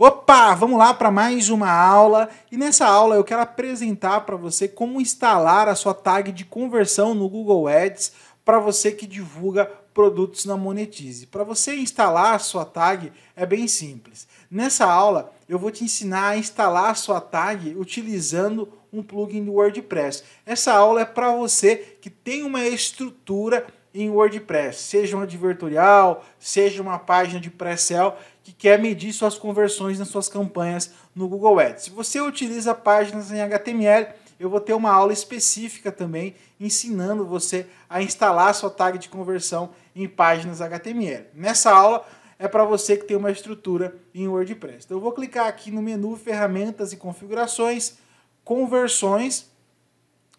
Opa, vamos lá para mais uma aula. E nessa aula eu quero apresentar para você como instalar a sua tag de conversão no Google Ads para você que divulga produtos na Monetize. Para você instalar a sua tag é bem simples. Nessa aula eu vou te ensinar a instalar a sua tag utilizando um plugin do WordPress. Essa aula é para você que tem uma estrutura em WordPress, seja um advertorial, seja uma página de pré-sale que quer medir suas conversões nas suas campanhas no Google Ads. Se você utiliza páginas em HTML, eu vou ter uma aula específica também ensinando você a instalar sua tag de conversão em páginas HTML. Nessa aula é para você que tem uma estrutura em WordPress. Então eu vou clicar aqui no menu Ferramentas e Configurações, Conversões.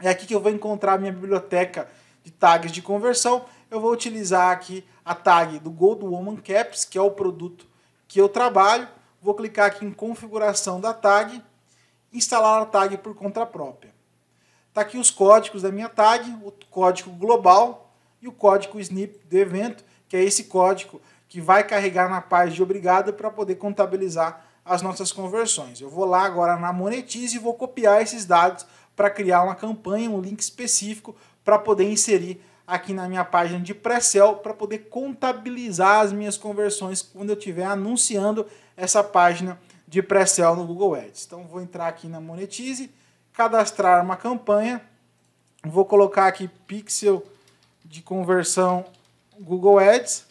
É aqui que eu vou encontrar a minha biblioteca de tags de conversão. Eu vou utilizar aqui a tag do Gold Woman Caps, que é o produto que eu trabalho, vou clicar aqui em configuração da tag, instalar a tag por conta própria. Está aqui os códigos da minha tag, o código global e o código snip do evento, que é esse código que vai carregar na página de obrigado para poder contabilizar as nossas conversões. Eu vou lá agora na Monetize e vou copiar esses dados para criar uma campanha, um link específico para poder inserir aqui na minha página de pré-sell para poder contabilizar as minhas conversões quando eu estiver anunciando essa página de pré-sell no Google Ads. Então vou entrar aqui na Monetize, cadastrar uma campanha, vou colocar aqui pixel de conversão Google Ads.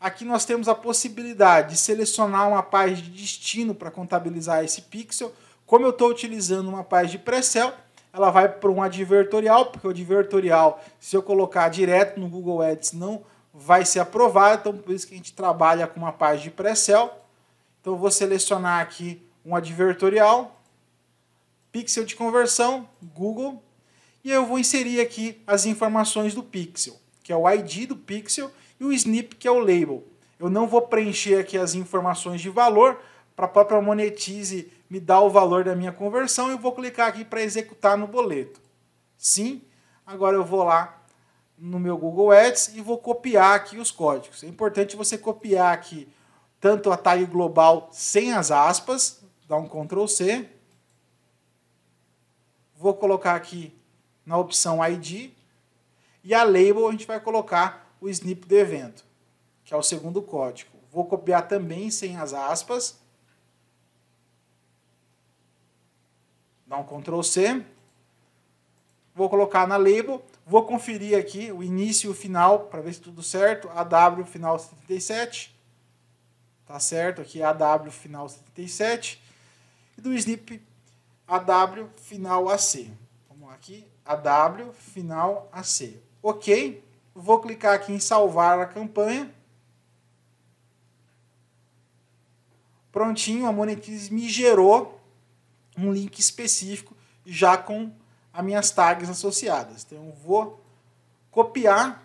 Aqui nós temos a possibilidade de selecionar uma página de destino para contabilizar esse pixel. Como eu estou utilizando uma página de pré-sell, ela vai para um advertorial, porque o advertorial, se eu colocar direto no Google Ads, não vai ser aprovado. Então, por isso que a gente trabalha com uma página de pré-sell. Então, vou selecionar aqui um advertorial, pixel de conversão, Google, e eu vou inserir aqui as informações do pixel, que é o ID do pixel e o snip, que é o label. Eu não vou preencher aqui as informações de valor, para a própria Monetize me dar o valor da minha conversão, eu vou clicar aqui para executar no boleto. Sim, agora eu vou lá no meu Google Ads e vou copiar aqui os códigos. É importante você copiar aqui tanto a tag global sem as aspas, dá um Ctrl C. Vou colocar aqui na opção ID e a label a gente vai colocar o snip do evento, que é o segundo código. Vou copiar também sem as aspas Dá um Ctrl C. Vou colocar na label. Vou conferir aqui o início e o final para ver se tudo certo. AW final 77. Tá certo aqui AW final 77. E do snip AW final AC. Vamos lá aqui. AW final AC. OK. Vou clicar aqui em salvar a campanha. Prontinho, a Monetize me gerou um link específico já com as minhas tags associadas. Então eu vou copiar,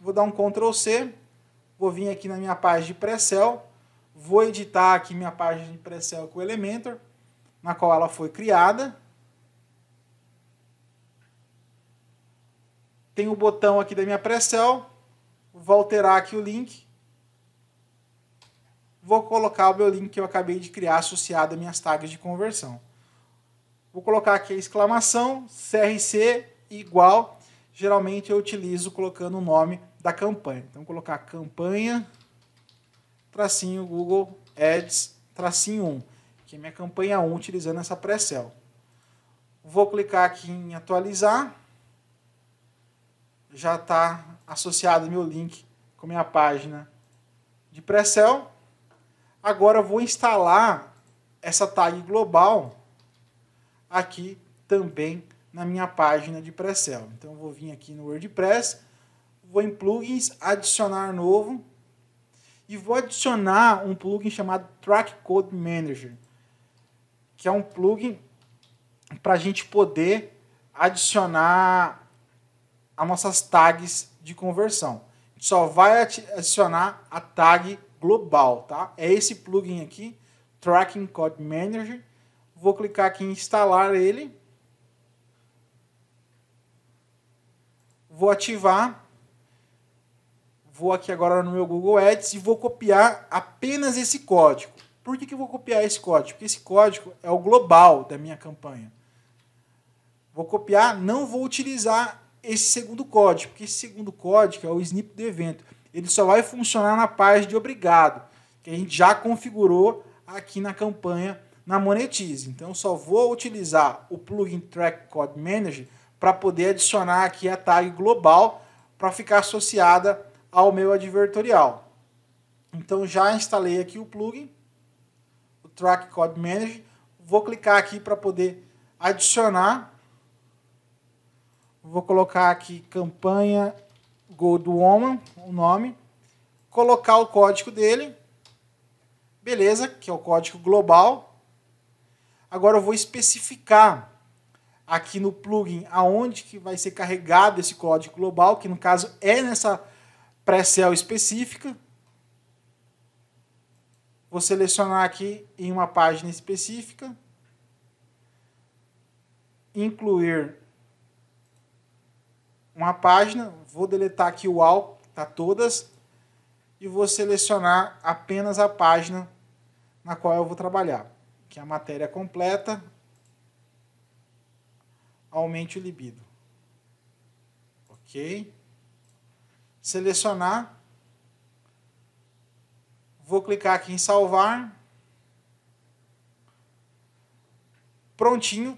vou dar um Ctrl C, vou vir aqui na minha página de Precel, vou editar aqui minha página de Precel com o Elementor, na qual ela foi criada. Tem o botão aqui da minha Precel, vou alterar aqui o link vou colocar o meu link que eu acabei de criar associado às minhas tags de conversão. Vou colocar aqui a exclamação CRC igual. Geralmente eu utilizo colocando o nome da campanha. Então, colocar campanha, tracinho Google Ads, tracinho 1, que é minha campanha 1 utilizando essa pré-sell. Vou clicar aqui em atualizar. Já está associado meu link com minha página de pré-sell. Agora eu vou instalar essa tag global aqui também na minha página de pré-sell. Então eu vou vir aqui no WordPress, vou em plugins, adicionar novo e vou adicionar um plugin chamado Track Code Manager, que é um plugin para a gente poder adicionar as nossas tags de conversão. A gente só vai adicionar a tag global, tá? É esse plugin aqui, Tracking Code Manager. Vou clicar aqui em instalar ele. Vou ativar. Vou aqui agora no meu Google Ads e vou copiar apenas esse código. Por que, que eu vou copiar esse código? Porque esse código é o global da minha campanha. Vou copiar, não vou utilizar esse segundo código, porque esse segundo código é o snip do evento ele só vai funcionar na página de obrigado, que a gente já configurou aqui na campanha na Monetize. Então, só vou utilizar o plugin Track Code Manager para poder adicionar aqui a tag global para ficar associada ao meu advertorial. Então, já instalei aqui o plugin, o Track Code Manager. Vou clicar aqui para poder adicionar. Vou colocar aqui campanha Gold Woman, o nome, colocar o código dele, beleza, que é o código global. Agora eu vou especificar aqui no plugin aonde que vai ser carregado esse código global, que no caso é nessa pré-cell específica. Vou selecionar aqui em uma página específica, incluir uma página, vou deletar aqui o all, tá todas, e vou selecionar apenas a página na qual eu vou trabalhar, que é a matéria completa, aumente o libido. Ok? Selecionar, vou clicar aqui em salvar, prontinho,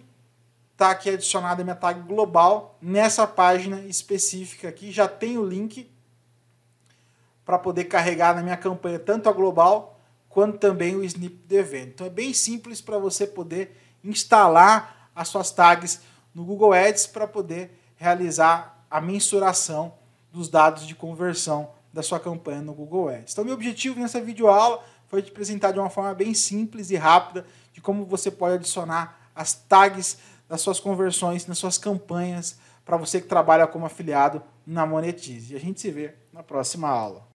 está aqui adicionada a minha tag global nessa página específica aqui. Já tem o link para poder carregar na minha campanha tanto a global quanto também o snippet do evento. Então é bem simples para você poder instalar as suas tags no Google Ads para poder realizar a mensuração dos dados de conversão da sua campanha no Google Ads. Então meu objetivo nessa videoaula foi te apresentar de uma forma bem simples e rápida de como você pode adicionar as tags nas suas conversões, nas suas campanhas, para você que trabalha como afiliado na Monetize. E a gente se vê na próxima aula.